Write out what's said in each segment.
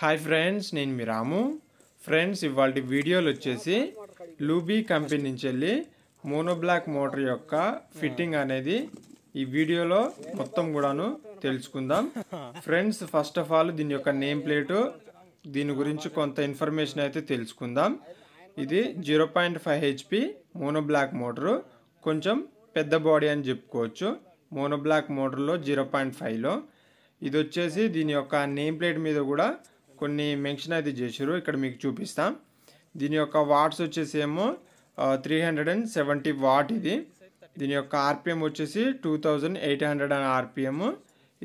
hi friends నేను మీ రాము friends ఇవాళ వీడియోలు వచ్చేసి లూబీ కంపెనీ నుంచి వెళ్ళి మోనోబ్లాక్ మోటార్ యొక్క ఫిట్టింగ్ అనేది ఈ వీడియోలో మొత్తం కూడాను తెలుసుకుందాం ఫ్రెండ్స్ ఫస్ట్ ఆఫ్ ఆల్ దీని యొక్క నేమ్ ప్లేటు దీని గురించి కొంత ఇన్ఫర్మేషన్ అయితే తెలుసుకుందాం ఇది zero point five HP monoblock motor కొంచెం పెద్ద బాడీ అని చెప్పుకోవచ్చు మోనోబ్లాక్ మోటార్లో జీరో పాయింట్ ఫైవ్లో ఇది వచ్చేసి దీని యొక్క నేమ్ ప్లేట్ మీద కూడా కొన్ని మెన్షన్ అయితే చేశారు ఇక్కడ మీకు చూపిస్తాం దీని యొక్క వాట్స్ వచ్చేసి ఏమో three hundred and seventy watt ఇది దీని యొక్క ఆర్పిఎం వచ్చేసి two thousand eight hundred and RPM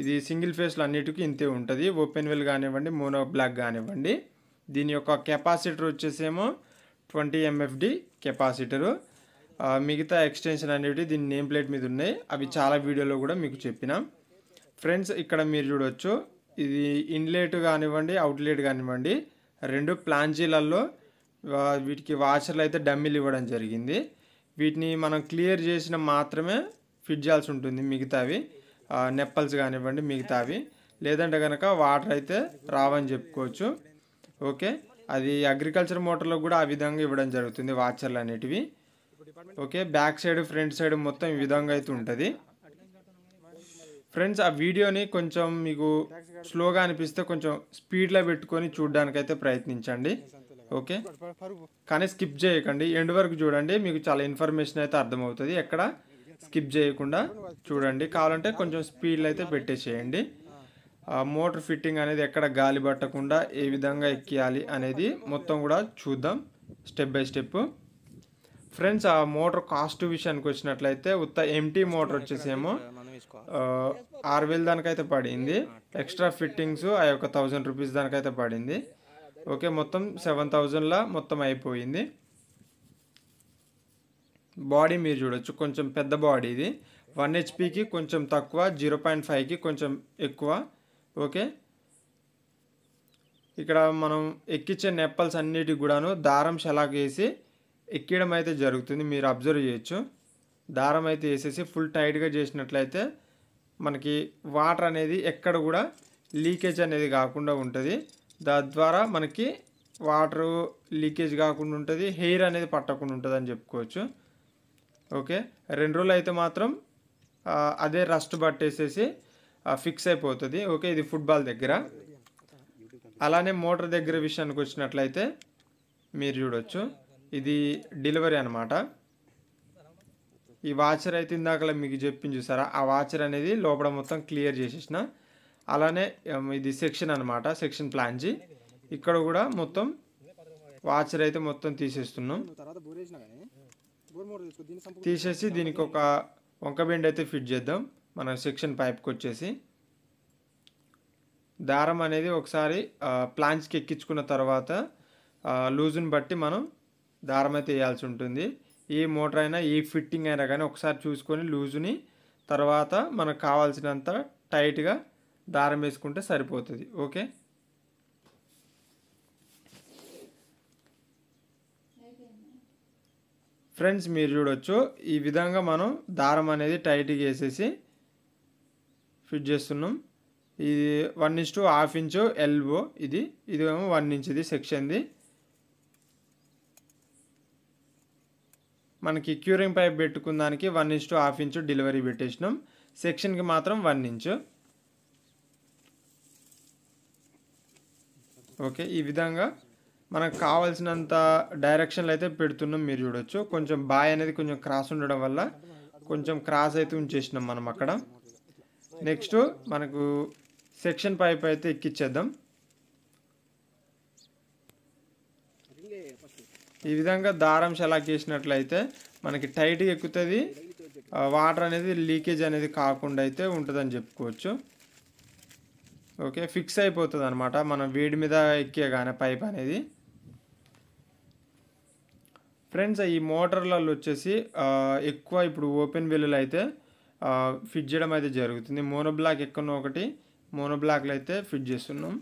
ఇది సింగిల్ ఫేస్లు అన్నిటికీ ఇంతే ఉంటుంది ఓపెన్ వెల్ కానివ్వండి మోనో బ్లాక్ కానివ్వండి దీని యొక్క కెపాసిటర్ వచ్చేసేమో ట్వంటీ ఎంఎఫ్డి కెపాసిటరు మిగతా ఎక్స్టెన్షన్ అనేవి దీని నేమ్ ప్లేట్ మీద ఉన్నాయి అవి చాలా వీడియోలో కూడా మీకు చెప్పినాం ఫ్రెండ్స్ ఇక్కడ మీరు చూడవచ్చు ఇది ఇన్లెట్ కానివ్వండి అవుట్లెట్ కానివ్వండి రెండు ప్లాంచీలలో వీటికి వాషర్లు అయితే డమ్మిలు ఇవ్వడం జరిగింది వీటిని మనం క్లియర్ చేసిన మాత్రమే ఫిట్ చేయాల్సి ఉంటుంది మిగతావి నెప్పల్స్ కానివ్వండి మిగతావి లేదంటే కనుక వాటర్ అయితే రావని చెప్పుకోవచ్చు ఓకే అది అగ్రికల్చర్ మోటార్లో కూడా ఆ విధంగా ఇవ్వడం జరుగుతుంది వాచర్లు అనేటివి okay back side front side మొత్తం ఈ విధంగా అయితే ఉంటుంది ఫ్రెండ్స్ ఆ వీడియోని కొంచెం మీకు స్లోగా అనిపిస్తే కొంచెం స్పీడ్లో పెట్టుకొని చూడడానికైతే ప్రయత్నించండి ఓకే కానీ స్కిప్ చేయకండి ఎండ్ వరకు చూడండి మీకు చాలా ఇన్ఫర్మేషన్ అయితే అర్థమవుతుంది ఎక్కడ స్కిప్ చేయకుండా చూడండి కావాలంటే కొంచెం స్పీడ్లో అయితే పెట్టేసేయండి మోటార్ ఫిట్టింగ్ అనేది ఎక్కడ గాలి పట్టకుండా ఏ విధంగా ఎక్కియాలి అనేది మొత్తం కూడా చూద్దాం స్టెప్ బై స్టెప్ ఫ్రెండ్స్ ఆ మోటార్ కాస్ట్ విషయానికి వచ్చినట్లయితే ఉత్త ఎంటీ మోటార్ వచ్చేసేమో ఆరు వేలు దానికైతే పడింది ఎక్స్ట్రా ఫిట్టింగ్స్ ఆ యొక్క థౌజండ్ రూపీస్ దానికైతే పడింది ఓకే మొత్తం సెవెన్ థౌజండ్లా మొత్తం అయిపోయింది బాడీ మీరు చూడొచ్చు కొంచెం పెద్ద బాడీ ఇది వన్ హెచ్పికి కొంచెం తక్కువ జీరో పాయింట్ ఫైవ్కి కొంచెం ఎక్కువ ఓకే ఇక్కడ మనం ఎక్కించే నెప్పల్స్ అన్నిటికి కూడాను దారం షలాక్ వేసి ఎక్కడం అయితే జరుగుతుంది మీరు అబ్జర్వ్ చేయొచ్చు దారం అయితే వేసేసి ఫుల్ టైట్గా చేసినట్లయితే మనకి వాటర్ అనేది ఎక్కడ కూడా లీకేజ్ అనేది కాకుండా ఉంటుంది తద్వారా మనకి వాటరు లీకేజ్ కాకుండా ఉంటుంది హెయిర్ అనేది పట్టకుండా ఉంటుంది అని చెప్పుకోవచ్చు ఓకే రెండు రోజులు అయితే మాత్రం అదే రస్ట్ పట్టేసేసి ఫిక్స్ అయిపోతుంది ఓకే ఇది ఫుట్బాల్ దగ్గర అలానే మోటార్ దగ్గర విషయానికి వచ్చినట్లయితే మీరు చూడొచ్చు ఇది డెలివరీ అనమాట ఈ వాచర్ అయితే ఇందాక మీకు చెప్పింది చూసారా ఆ వాచర్ అనేది లోపల మొత్తం క్లియర్ చేసేసిన అలానే ఇది సెక్షన్ అనమాట సెక్షన్ ప్లాన్జీ ఇక్కడ కూడా మొత్తం వాచర్ అయితే మొత్తం తీసేస్తున్నాం తీసేసి దీనికి ఒక వంక బెండ్ అయితే ఫిట్ చేద్దాం మన సెక్షన్ పైప్కి వచ్చేసి దారం అనేది ఒకసారి ప్లాంచ్కి ఎక్కించుకున్న తర్వాత లూజుని బట్టి మనం దారమే వేయాల్సి ఉంటుంది ఈ మోటార్ అయినా ఈ ఫిట్టింగ్ అయినా కానీ ఒకసారి చూసుకొని లూజుని తర్వాత మనకు కావాల్సినంత టైట్గా దారం వేసుకుంటే సరిపోతుంది ఓకే ఫ్రెండ్స్ మీరు చూడొచ్చు ఈ విధంగా మనం దారం అనేది టైట్గా వేసేసి ఫిట్ చేస్తున్నాం ఇది one inch to half inch elbow ఇది ఇది ఏమో వన్ ఇంచ్ది సెక్షన్ది మనకి క్యూరింగ్ పైప్ పెట్టుకున్న దానికి one inch to half inch delivery పెట్టేసినాం సెక్షన్కి మాత్రం వన్ ఇంచు ఓకే ఈ విధంగా మనకు కావాల్సినంత డైరెక్షన్లు అయితే పెడుతున్నాం మీరు చూడొచ్చు కొంచెం బాయ్ అనేది కొంచెం క్రాస్ ఉండడం వల్ల కొంచెం క్రాస్ అయితే ఉంచేసినాం మనం అక్కడ నెక్స్ట్ మనకు సెక్షన్ పైప్ అయితే ఎక్కిచ్చేద్దాం ఈ విధంగా దారం షలాక్ చేసినట్లయితే మనకి టైట్గా ఎక్కుతుంది వాటర్ అనేది లీకేజ్ అనేది కాకుండా అయితే ఉంటుందని చెప్పుకోవచ్చు ఓకే ఫిక్స్ అయిపోతుంది అనమాట మనం వేడి మీద ఎక్కేగానే పైప్ అనేది ఫ్రెండ్స్ ఈ మోటార్లలో వచ్చేసి ఎక్కువ ఇప్పుడు ఓపెన్ వెల్లులు అయితే ఫిట్ చేయడం అయితే జరుగుతుంది మోనోబ్లాక్ ఎక్కడో ఒకటి బ్లాక్లు అయితే ఫిట్ చేస్తున్నాం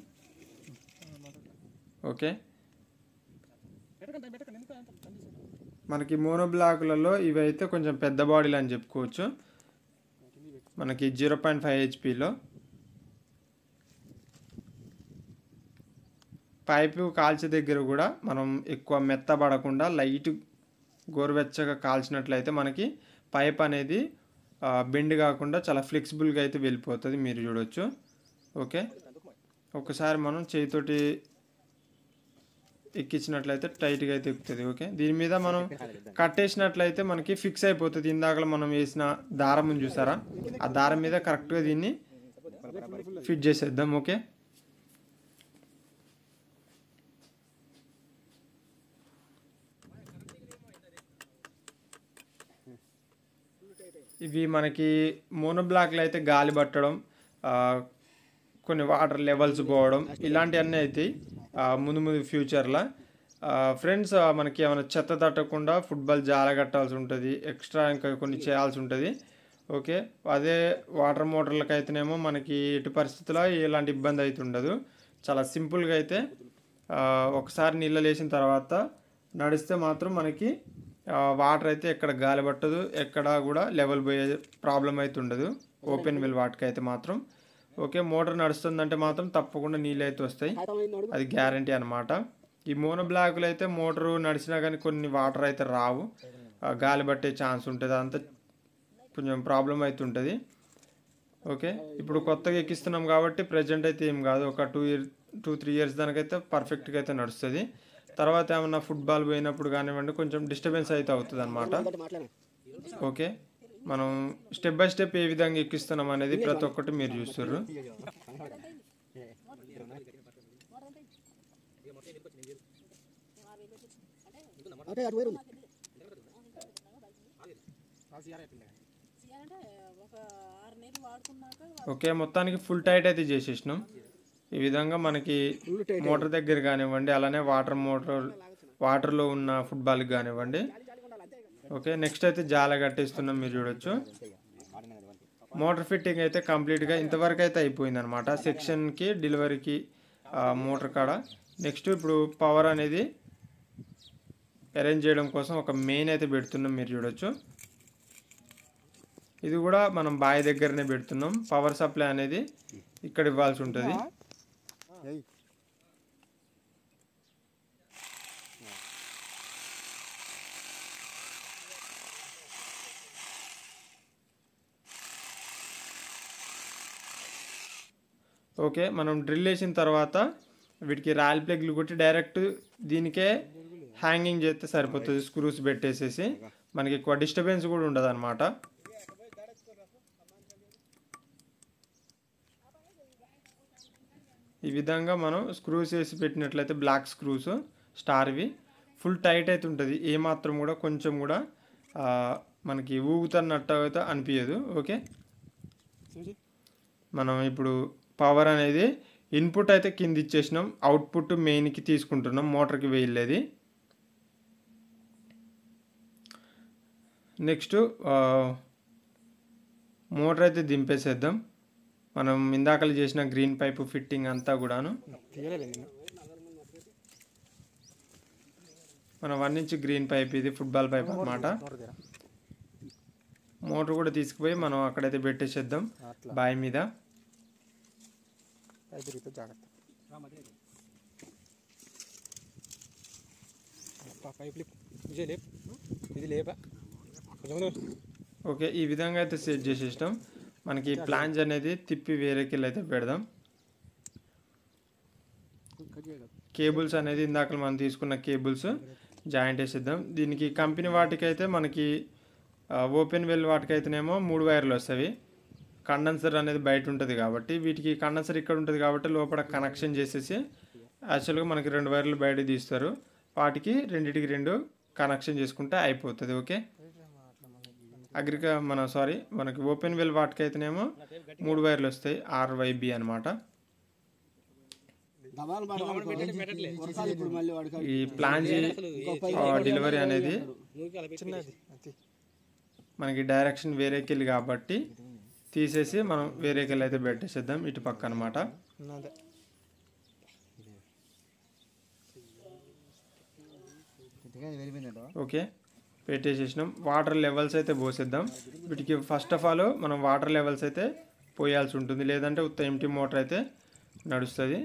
ఓకే మనకి మోనో ఇవి అయితే కొంచెం పెద్ద బాడీలు అని చెప్పుకోవచ్చు మనకి జీరో పాయింట్ ఫైవ్ హెచ్పిలో పైపు కాల్చే దగ్గర కూడా మనం ఎక్కువ మెత్తబడకుండా లైట్ గోరువెచ్చగా కాల్చినట్లయితే మనకి పైప్ అనేది బెండ్ కాకుండా చాలా ఫ్లెక్సిబుల్గా అయితే వెళ్ళిపోతుంది మీరు చూడొచ్చు ఓకే ఒకసారి మనం చేతితోటి ఎక్కించినట్లయితే టైట్గా అయితే ఎక్కుతుంది ఓకే దీని మీద మనం కట్టేసినట్లయితే మనకి ఫిక్స్ అయిపోతుంది ఇందాక మనం వేసిన దారం చూసారా ఆ దారం మీద కరెక్ట్గా దీన్ని ఫిట్ చేసేద్దాం ఓకే ఇవి మనకి మోనో బ్లాక్లో అయితే గాలి పట్టడం కొన్ని వాటర్ లెవెల్స్ పోవడం ఇలాంటివన్నీ అయితే ముందు ముందు ఫ్యూచర్లో ఫ్రెండ్స్ మనకి ఏమైనా చెత్త తట్టకుండా ఫుట్బాల్ జాలగట్టాల్సి ఉంటుంది ఎక్స్ట్రా ఇంకా కొన్ని చేయాల్సి ఉంటుంది ఓకే అదే వాటర్ మోటార్లకు అయితేనేమో మనకి ఎటు పరిస్థితుల్లో ఎలాంటి ఇబ్బంది అయితే ఉండదు చాలా సింపుల్గా అయితే ఒకసారి నీళ్ళు లేచిన తర్వాత నడిస్తే మాత్రం మనకి వాటర్ అయితే ఎక్కడ గాలి పట్టదు ఎక్కడ కూడా లెవెల్ పోయే ప్రాబ్లం అయితే ఉండదు ఓపెన్ మిల్ వాటికి అయితే మాత్రం ఓకే మోటార్ నడుస్తుందంటే మాత్రం తప్పకుండా నీళ్ళు అయితే వస్తాయి అది గ్యారంటీ అనమాట ఈ మోనో బ్లాక్లు అయితే మోటారు నడిచినా కానీ కొన్ని వాటర్ అయితే రావు గాలి పట్టే ఛాన్స్ ఉంటుంది అంతా కొంచెం ప్రాబ్లం అయితే ఉంటుంది ఓకే ఇప్పుడు కొత్తగా ఎక్కిస్తున్నాం కాబట్టి ప్రజెంట్ అయితే ఏం కాదు ఒక two year two three years దానికైతే పర్ఫెక్ట్గా అయితే నడుస్తుంది తర్వాత ఏమన్నా ఫుట్బాల్ పోయినప్పుడు కానివ్వండి కొంచెం డిస్టర్బెన్స్ అయితే అవుతుంది అనమాట ఓకే మనం స్టెప్ బై స్టెప్ ఏ విధంగా ఎక్కిస్తున్నాం అనేది ప్రతి ఒక్కటి మీరు చూస్తారు ఓకే మొత్తానికి ఫుల్ టైట్ అయితే చేసేసినాం ఈ విధంగా మనకి మోటార్ దగ్గర కానివ్వండి అలానే వాటర్ మోటార్ వాటర్లో ఉన్న ఫుట్బాల్కి కానివ్వండి ఓకే నెక్స్ట్ అయితే జాల కట్టేస్తున్నాం మీరు చూడొచ్చు మోటార్ ఫిట్టింగ్ అయితే కంప్లీట్గా ఇంతవరకు అయితే అయిపోయింది అనమాట సెక్షన్కి డెలివరీకి మోటార్ కాడ నెక్స్ట్ ఇప్పుడు పవర్ అనేది అరేంజ్ చేయడం కోసం ఒక మెయిన్ అయితే పెడుతున్నాం మీరు చూడొచ్చు ఇది కూడా మనం బావి దగ్గరనే పెడుతున్నాం పవర్ సప్లై అనేది ఇక్కడ ఇవ్వాల్సి ఉంటుంది ఓకే మనం డ్రిల్ వేసిన తర్వాత వీటికి రాయల్ ప్లేగ్లు కొట్టి డైరెక్ట్ దీనికే హ్యాంగింగ్ చేస్తే సరిపోతుంది స్క్రూస్ పెట్టేసేసి మనకి ఎక్కువ డిస్టర్బెన్స్ కూడా ఉండదు అనమాట ఈ విధంగా మనం స్క్రూస్ వేసి పెట్టినట్లయితే బ్లాక్ స్క్రూస్ స్టార్వి ఫుల్ టైట్ అయితే ఉంటుంది ఏమాత్రం కూడా కొంచెం కూడా మనకి ఊగుతున్నట్టు అయితే అనిపించదు ఓకే మనం ఇప్పుడు పవర్ అనేది ఇన్పుట్ అయితే కింది ఇచ్చేసినాం అవుట్పుట్ మెయిన్కి తీసుకుంటున్నాం మోటార్కి వేయలేదు నెక్స్ట్ మోటార్ అయితే దింపేసేద్దాం మనం ఇందాకలు చేసిన గ్రీన్ పైపు ఫిట్టింగ్ అంతా కూడాను మనం వన్ ఇంచ్ గ్రీన్ పైప్ ఇది ఫుట్బాల్ పైప్ అనమాట మోటార్ కూడా తీసుకుపోయి మనం అక్కడైతే పెట్టేసేద్దాం బావి మీద ఎదురుతో జాగ్రత్త ఓకే ఈ విధంగా అయితే సెట్ చేసేసినాం మనకి ప్లాన్స్ అనేది తిప్పి కిల్ అయితే పెడదాం కేబుల్స్ అనేది ఇందాక మనం తీసుకున్న కేబుల్స్ జాయింట్ వేసేద్దాం దీనికి కంపెనీ వాటికైతే మనకి ఓపెన్ వెల్ వాటికైతేనేమో మూడు వైర్లు వస్తాయి కండెన్సర్ అనేది బయట ఉంటుంది కాబట్టి వీటికి కండెన్సర్ ఇక్కడ ఉంటుంది కాబట్టి లోపల కనెక్షన్ చేసేసి యాక్చువల్గా మనకి రెండు వైర్లు బయట తీస్తారు వాటికి రెండింటికి రెండు కనెక్షన్ చేసుకుంటే అయిపోతుంది ఓకే అగ్రిక మన సారీ మనకి ఓపెన్ వెల్ వాటికి అయితేనేమో మూడు వైర్లు వస్తాయి ఆర్వైబి అనమాట ఈ ప్లాన్ డెలివరీ అనేది మనకి డైరెక్షన్ వేరేకి వెళ్ళి కాబట్టి తీసేసి మనం వేరే కళ్ళు అయితే పెట్టేసేద్దాం ఇటు పక్క అనమాట ఓకే పెట్టేసేసినాం వాటర్ లెవెల్స్ అయితే పోసేద్దాం వీటికి ఫస్ట్ ఆఫ్ ఆల్ మనం వాటర్ లెవెల్స్ అయితే పోయాల్సి ఉంటుంది లేదంటే ఉత్త ఎంటీ మోటార్ అయితే నడుస్తుంది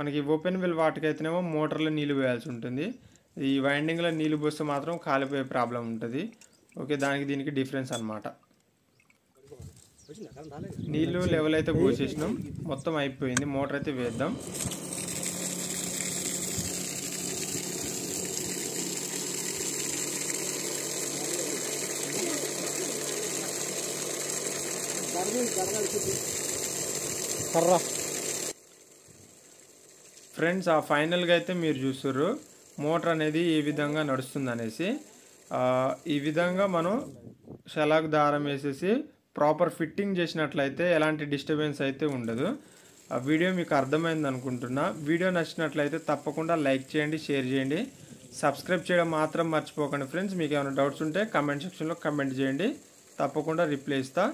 మనకి ఓపెన్ బిల్ అయితేనేమో మోటార్లో నీళ్ళు పోయాల్సి ఉంటుంది ఈ వైండింగ్లో నీళ్ళు పోస్తే మాత్రం కాలిపోయే ప్రాబ్లం ఉంటుంది ఓకే దానికి దీనికి డిఫరెన్స్ అనమాట నీళ్ళు లెవెల్ అయితే పోసేసినాం మొత్తం అయిపోయింది మోటార్ అయితే వేద్దాం ఫ్రెండ్స్ ఆ ఫైనల్గా అయితే మీరు చూసారు మోటార్ అనేది ఈ విధంగా నడుస్తుంది అనేసి ఈ విధంగా మనం షలాక్ దారం వేసేసి ప్రాపర్ ఫిట్టింగ్ చేసినట్లయితే ఎలాంటి డిస్టర్బెన్స్ అయితే ఉండదు ఆ వీడియో మీకు అర్థమైంది అనుకుంటున్నా వీడియో నచ్చినట్లయితే తప్పకుండా లైక్ చేయండి షేర్ చేయండి సబ్స్క్రైబ్ చేయడం మాత్రం మర్చిపోకండి ఫ్రెండ్స్ మీకు ఏమైనా డౌట్స్ ఉంటే కమెంట్ సెక్షన్లో కమెంట్ చేయండి తప్పకుండా రిప్లై ఇస్తా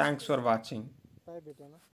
థ్యాంక్స్ ఫర్ వాచింగ్